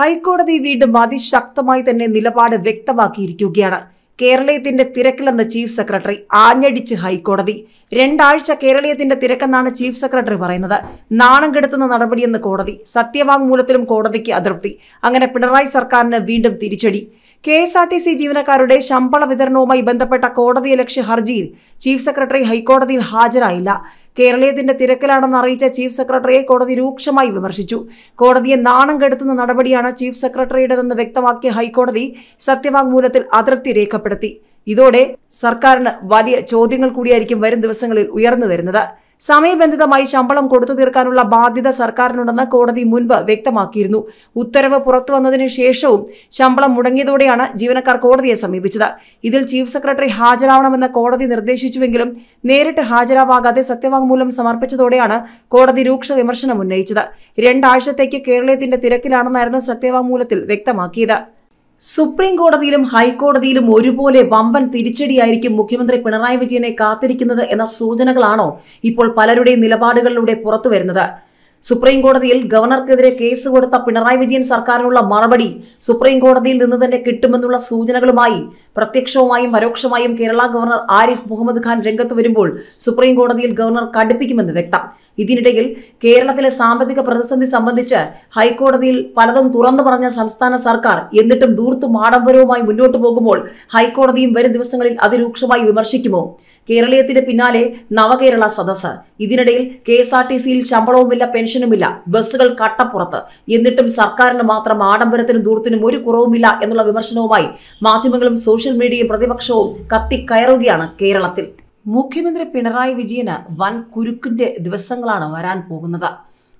ഹൈക്കോടതി വീണ്ടും അതിശക്തമായി തന്നെ നിലപാട് വ്യക്തമാക്കിയിരിക്കുകയാണ് കേരളീയത്തിന്റെ തിരക്കിലെന്ന് ചീഫ് സെക്രട്ടറി ആഞ്ഞടിച്ച് ഹൈക്കോടതി രണ്ടാഴ്ച കേരളീയത്തിന്റെ തിരക്കെന്നാണ് ചീഫ് സെക്രട്ടറി പറയുന്നത് നാണം കെടുത്തുന്ന നടപടിയെന്ന് കോടതി സത്യവാങ്മൂലത്തിലും കോടതിക്ക് അതൃപ്തി അങ്ങനെ പിണറായി സർക്കാരിന് വീണ്ടും തിരിച്ചടി K S R T C ജീവനക്കാരുടെ ശമ്പള വിതരണവുമായി ബന്ധപ്പെട്ട കോടതി ഹർജിയിൽ ചീഫ് സെക്രട്ടറി ഹൈക്കോടതിയിൽ ഹാജരായില്ല കേരളീയത്തിന്റെ തിരക്കിലാണെന്ന് അറിയിച്ച ചീഫ് സെക്രട്ടറിയെ കോടതി രൂക്ഷമായി വിമർശിച്ചു കോടതിയെ നാണം കെടുത്തുന്ന നടപടിയാണ് ചീഫ് സെക്രട്ടറിയുടേതെന്ന് വ്യക്തമാക്കിയ ഹൈക്കോടതി സത്യവാങ്മൂലത്തിൽ അതൃപ്തി രേഖപ്പെടുത്തി ഇതോടെ സർക്കാരിന് വലിയ ചോദ്യങ്ങൾ കൂടിയായിരിക്കും വരും ദിവസങ്ങളിൽ ഉയർന്നു വരുന്നത് സമയബന്ധിതമായി ശമ്പളം കൊടുത്തു തീർക്കാനുള്ള ബാധ്യത സർക്കാരിനുണ്ടെന്ന് കോടതി മുൻപ് വ്യക്തമാക്കിയിരുന്നു ഉത്തരവ് പുറത്തുവന്നതിന് ശേഷവും ശമ്പളം മുടങ്ങിയതോടെയാണ് ജീവനക്കാർ കോടതിയെ സമീപിച്ചത് ഇതിൽ ചീഫ് സെക്രട്ടറി ഹാജരാവണമെന്ന് കോടതി നിർദ്ദേശിച്ചുവെങ്കിലും നേരിട്ട് ഹാജരാവാകാതെ സത്യവാങ്മൂലം സമർപ്പിച്ചതോടെയാണ് കോടതി രൂക്ഷ വിമർശനം ഉന്നയിച്ചത് രണ്ടാഴ്ചത്തേക്ക് കേരളത്തിന്റെ തിരക്കിലാണെന്നായിരുന്നു സത്യവാങ്മൂലത്തിൽ വ്യക്തമാക്കിയത് സുപ്രീം കോടതിയിലും ഹൈക്കോടതിയിലും ഒരുപോലെ വമ്പൻ തിരിച്ചടിയായിരിക്കും മുഖ്യമന്ത്രി പിണറായി വിജയനെ കാത്തിരിക്കുന്നത് എന്ന സൂചനകളാണോ ഇപ്പോൾ പലരുടെയും നിലപാടുകളിലൂടെ പുറത്തുവരുന്നത് സുപ്രീം കോടതിയിൽ ഗവർണർക്കെതിരെ കേസ് കൊടുത്ത പിണറായി വിജയൻ സർക്കാരിനുള്ള മറുപടി സുപ്രീം കോടതിയിൽ നിന്ന് തന്നെ കിട്ടുമെന്നുള്ള സൂചനകളുമായി പ്രത്യക്ഷവുമായും പരോക്ഷമായും കേരള ഗവർണർ ആരിഫ് മുഹമ്മദ് ഖാൻ രംഗത്ത് വരുമ്പോൾ സുപ്രീം കോടതിയിൽ ഗവർണർ കടുപ്പിക്കുമെന്ന് വ്യക്തം ഇതിനിടയിൽ കേരളത്തിലെ സാമ്പത്തിക പ്രതിസന്ധി സംബന്ധിച്ച് ഹൈക്കോടതിയിൽ പലതും തുറന്നു പറഞ്ഞ സംസ്ഥാന സർക്കാർ എന്നിട്ടും ദൂർത്തും ആഡംബരവുമായി മുന്നോട്ടു പോകുമ്പോൾ ഹൈക്കോടതിയും വരും ദിവസങ്ങളിൽ അതിരൂക്ഷമായി വിമർശിക്കുമോ കേരളീയത്തിന്റെ പിന്നാലെ നവകേരള സദസ് ഇതിനിടയിൽ കെ എസ് ആർ ടി സിയിൽ ശമ്പളവുമില്ല പെൻഷൻ ടെൻഷനുമില്ല ബസ്സുകൾ കട്ടപ്പുറത്ത് എന്നിട്ടും സർക്കാരിന് മാത്രം ആഡംബരത്തിനും ദൂരത്തിനും ഒരു കുറവുമില്ല എന്നുള്ള വിമർശനവുമായി മാധ്യമങ്ങളും സോഷ്യൽ മീഡിയയും പ്രതിപക്ഷവും കത്തിക്കയറുകയാണ് കേരളത്തിൽ മുഖ്യമന്ത്രി പിണറായി വിജയന് വൻ കുരുക്കിന്റെ ദിവസങ്ങളാണ് വരാൻ പോകുന്നത്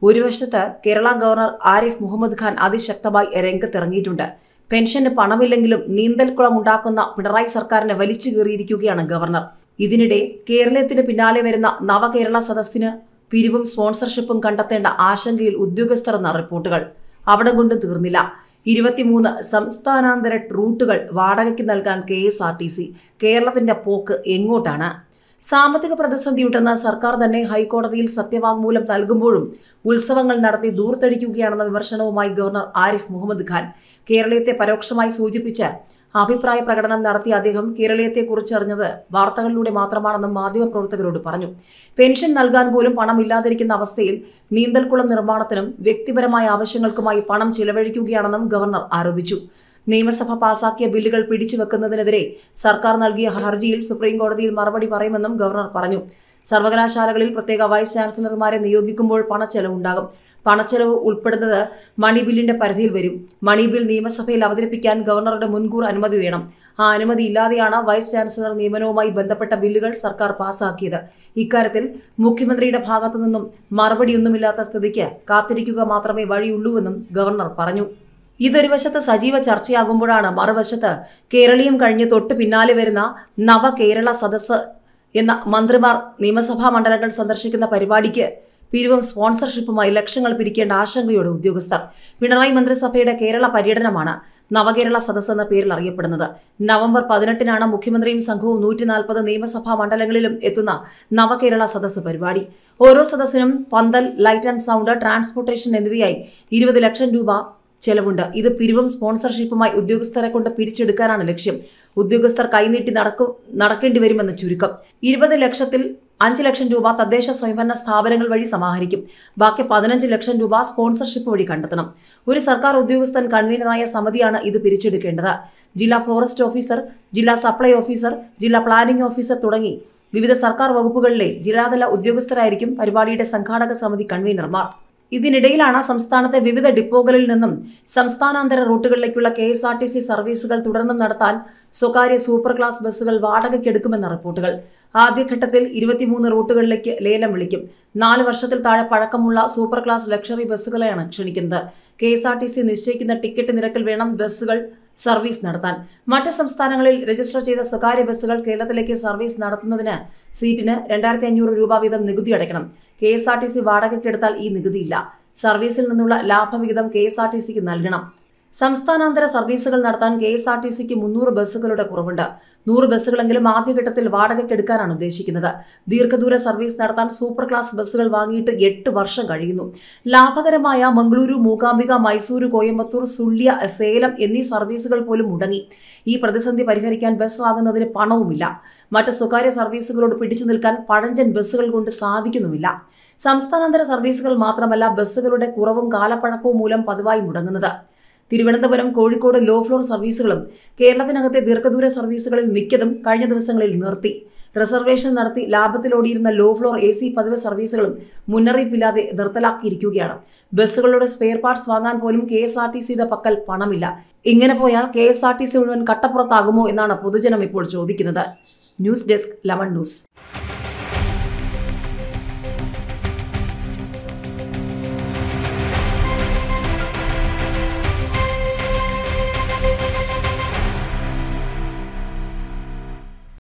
ഒരു വശത്ത് കേരള ഗവർണർ ആരിഫ് മുഹമ്മദ് ഖാൻ അതിശക്തമായി രംഗത്തിറങ്ങിയിട്ടുണ്ട് പെൻഷന് പണമില്ലെങ്കിലും നീന്തൽക്കുളം ഉണ്ടാക്കുന്ന പിണറായി സർക്കാരിനെ വലിച്ചു കയറിയിരിക്കുകയാണ് ഗവർണർ ഇതിനിടെ കേരളത്തിന് പിന്നാലെ വരുന്ന നവകേരള സദസ്സിന് പിരിവും സ്പോൺസർഷിപ്പും കണ്ടെത്തേണ്ട ആശങ്കയിൽ ഉദ്യോഗസ്ഥർ എന്ന റിപ്പോർട്ടുകൾ അവിടെ കൊണ്ടും തീർന്നില്ല ഇരുപത്തിമൂന്ന് സംസ്ഥാനാന്തര റൂട്ടുകൾ വാടകയ്ക്ക് നൽകാൻ K S R T C കേരളത്തിന്റെ പോക്ക് എങ്ങോട്ടാണ് സാമ്പത്തിക ഉണ്ടെന്ന സർക്കാർ തന്നെ ഹൈക്കോടതിയിൽ സത്യവാങ്മൂലം നൽകുമ്പോഴും ഉത്സവങ്ങൾ നടത്തി ദൂർത്തടിക്കുകയാണെന്ന വിമർശനവുമായി ഗവർണർ ആരിഫ് മുഹമ്മദ് ഖാൻ കേരളീയത്തെ പരോക്ഷമായി സൂചിപ്പിച്ച് അഭിപ്രായ പ്രകടനം നടത്തിയ അദ്ദേഹം കേരളീയത്തെ കുറിച്ചറിഞ്ഞത് വാർത്തകളിലൂടെ മാത്രമാണെന്നും മാധ്യമപ്രവർത്തകരോട് പറഞ്ഞു പെൻഷൻ നൽകാൻ പോലും പണം ഇല്ലാതിരിക്കുന്ന അവസ്ഥയിൽ നീന്തൽക്കുളം നിർമ്മാണത്തിനും വ്യക്തിപരമായ ആവശ്യങ്ങൾക്കുമായി പണം ചിലവഴിക്കുകയാണെന്നും ഗവർണർ ആരോപിച്ചു നിയമസഭ പാസാക്കിയ ബില്ലുകൾ പിടിച്ചുവെക്കുന്നതിനെതിരെ സർക്കാർ നൽകിയ ഹർജിയിൽ സുപ്രീം കോടതിയിൽ മറുപടി പറയുമെന്നും ഗവർണർ പറഞ്ഞു സർവകലാശാലകളിൽ പ്രത്യേക വൈസ് ചാൻസലർമാരെ നിയോഗിക്കുമ്പോൾ പണച്ചെലവുണ്ടാകും പണച്ചെലവ് ഉൾപ്പെടുന്നത് മണി ബില്ലിന്റെ പരിധിയിൽ വരും മണി ബിൽ നിയമസഭയിൽ അവതരിപ്പിക്കാൻ ഗവർണറുടെ മുൻകൂർ അനുമതി വേണം ആ അനുമതി ഇല്ലാതെയാണ് വൈസ് ചാൻസലർ നിയമനവുമായി ബന്ധപ്പെട്ട ബില്ലുകൾ സർക്കാർ പാസാക്കിയത് ഇക്കാര്യത്തിൽ മുഖ്യമന്ത്രിയുടെ ഭാഗത്തു നിന്നും മറുപടിയൊന്നുമില്ലാത്ത സ്ഥിതിക്ക് കാത്തിരിക്കുക മാത്രമേ വഴിയുള്ളൂവെന്നും ഗവർണർ പറഞ്ഞു ഇതൊരു വശത്ത് സജീവ ചർച്ചയാകുമ്പോഴാണ് മറുവശത്ത് കേരളീയം കഴിഞ്ഞ് തൊട്ട് പിന്നാലെ വരുന്ന നവകേരള സദസ്സ് എന്ന മന്ത്രിമാർ നിയമസഭാ മണ്ഡലങ്ങൾ സന്ദർശിക്കുന്ന പരിപാടിക്ക് പിരിവും സ്പോൺസർഷിപ്പുമായി ലക്ഷങ്ങൾ പിരിക്കേണ്ട ആശങ്കയോടെ ഉദ്യോഗസ്ഥർ പിണറായി മന്ത്രിസഭയുടെ കേരള പര്യടനമാണ് നവകേരള സദസ് എന്ന പേരിൽ അറിയപ്പെടുന്നത് നവംബർ പതിനെട്ടിനാണ് മുഖ്യമന്ത്രിയും സംഘവും നൂറ്റി നാൽപ്പത് നിയമസഭാ മണ്ഡലങ്ങളിലും എത്തുന്ന നവകേരള സദസ് പരിപാടി ഓരോ സദസ്സിനും പന്തൽ ലൈറ്റ് ആൻഡ് സൗണ്ട് ട്രാൻസ്പോർട്ടേഷൻ എന്നിവയായി ഇരുപത് ലക്ഷം രൂപ ചെലവുണ്ട് ഇത് പിരിവും സ്പോൺസർഷിപ്പുമായി ഉദ്യോഗസ്ഥരെ കൊണ്ട് പിരിച്ചെടുക്കാനാണ് ലക്ഷ്യം ഉദ്യോഗസ്ഥർ കൈനീട്ടി നടക്കും നടക്കേണ്ടി വരുമെന്ന് ചുരുക്കം ഇരുപത് ലക്ഷത്തിൽ അഞ്ച് ലക്ഷം രൂപ തദ്ദേശ സ്വയംഭരണ സ്ഥാപനങ്ങൾ വഴി സമാഹരിക്കും ബാക്കി പതിനഞ്ച് ലക്ഷം രൂപ സ്പോൺസർഷിപ്പ് വഴി കണ്ടെത്തണം ഒരു സർക്കാർ ഉദ്യോഗസ്ഥൻ കൺവീനറായ സമിതിയാണ് ഇത് പിരിച്ചെടുക്കേണ്ടത് ജില്ലാ ഫോറസ്റ്റ് ഓഫീസർ ജില്ലാ സപ്ലൈ ഓഫീസർ ജില്ലാ പ്ലാനിംഗ് ഓഫീസർ തുടങ്ങി വിവിധ സർക്കാർ വകുപ്പുകളിലെ ജില്ലാതല ഉദ്യോഗസ്ഥരായിരിക്കും പരിപാടിയുടെ സംഘാടക സമിതി കൺവീനർമാർ ഇതിനിടയിലാണ് സംസ്ഥാനത്തെ വിവിധ ഡിപ്പോകളിൽ നിന്നും സംസ്ഥാനാന്തര റൂട്ടുകളിലേക്കുള്ള K S R T C സർവീസുകൾ തുടർന്നും നടത്താൻ സ്വകാര്യ സൂപ്പർ ക്ലാസ് ബസ്സുകൾ വാടകയ്ക്കെടുക്കുമെന്ന റിപ്പോർട്ടുകൾ ആദ്യഘട്ടത്തിൽ ഇരുപത്തിമൂന്ന് റൂട്ടുകളിലേക്ക് ലേലം വിളിക്കും നാല് വർഷത്തിൽ താഴെ പഴക്കമുള്ള സൂപ്പർ ക്ലാസ് ലക്ഷറി ബസ്സുകളെയാണ് ക്ഷണിക്കുന്നത് കെ എസ് ആർ ടി സി നിശ്ചയിക്കുന്ന ടിക്കറ്റ് നിരക്കിൽ വേണം ബസ്സുകൾ സർവീസ് നടത്താൻ മറ്റ് സംസ്ഥാനങ്ങളിൽ രജിസ്റ്റർ ചെയ്ത സ്വകാര്യ ബസ്സുകൾ കേരളത്തിലേക്ക് സർവീസ് നടത്തുന്നതിന് സീറ്റിന് രണ്ടായിരത്തി അഞ്ഞൂറ് രൂപ വീതം നികുതി അടയ്ക്കണം K S R T C വാടകയ്ക്കെടുത്താൽ ഈ നികുതിയില്ല സർവീസിൽ നിന്നുള്ള ലാഭവിഹിതം കെ എസ് ആർ ടി സിക്ക് നൽകണം സംസ്ഥാനാന്തര സർവീസുകൾ നടത്താൻ കെ എസ് ആർ ടി സിക്ക് മുന്നൂറ് ബസ്സുകളുടെ കുറവുണ്ട് നൂറ് ബസ്സുകളെങ്കിലും ആദ്യഘട്ടത്തിൽ വാടകയ്ക്കെടുക്കാനാണ് ഉദ്ദേശിക്കുന്നത് ദീർഘദൂര സർവീസ് നടത്താൻ സൂപ്പർ ക്ലാസ് ബസ്സുകൾ വാങ്ങിയിട്ട് എട്ട് വർഷം കഴിയുന്നു ലാഭകരമായ മംഗളൂരു മൂകാംബിക മൈസൂരു കോയമ്പത്തൂർ സുള്ളിയ സേലം എന്നീ സർവീസുകൾ പോലും മുടങ്ങി ഈ പ്രതിസന്ധി പരിഹരിക്കാൻ ബസ് വാങ്ങുന്നതിന് പണവുമില്ല മറ്റ് സ്വകാര്യ സർവീസുകളോട് പിടിച്ചു നിൽക്കാൻ പഴഞ്ചൻ ബസ്സുകൾ കൊണ്ട് സാധിക്കുന്നുമില്ല സംസ്ഥാനാന്തര സർവീസുകൾ മാത്രമല്ല ബസ്സുകളുടെ കുറവും കാലപ്പഴക്കവും മൂലം പതിവായി മുടങ്ങുന്നത് തിരുവനന്തപുരം കോഴിക്കോട് ലോ ഫ്ലോർ സർവീസുകളും കേരളത്തിനകത്തെ ദീർഘദൂര സർവീസുകളിൽ മിക്കതും കഴിഞ്ഞ ദിവസങ്ങളിൽ നിർത്തി റിസർവേഷൻ നടത്തി ലാഭത്തിലോടിയിരുന്ന ലോ ഫ്ലോർ എ സി പതിവ് സർവീസുകളും മുന്നറിയിപ്പില്ലാതെ നിർത്തലാക്കിയിരിക്കുകയാണ് ബസ്സുകളുടെ സ്പെയർ പാർട്സ് വാങ്ങാൻ പോലും കെ എസ് ആർ ടി സിയുടെ പക്കൽ പണമില്ല ഇങ്ങനെ പോയാൽ K S R T C മുഴുവൻ കട്ടപ്പുറത്താകുമോ എന്നാണ് പൊതുജനം ഇപ്പോൾ ചോദിക്കുന്നത് ന്യൂസ് ഡെസ്ക് ലെവൻ ന്യൂസ്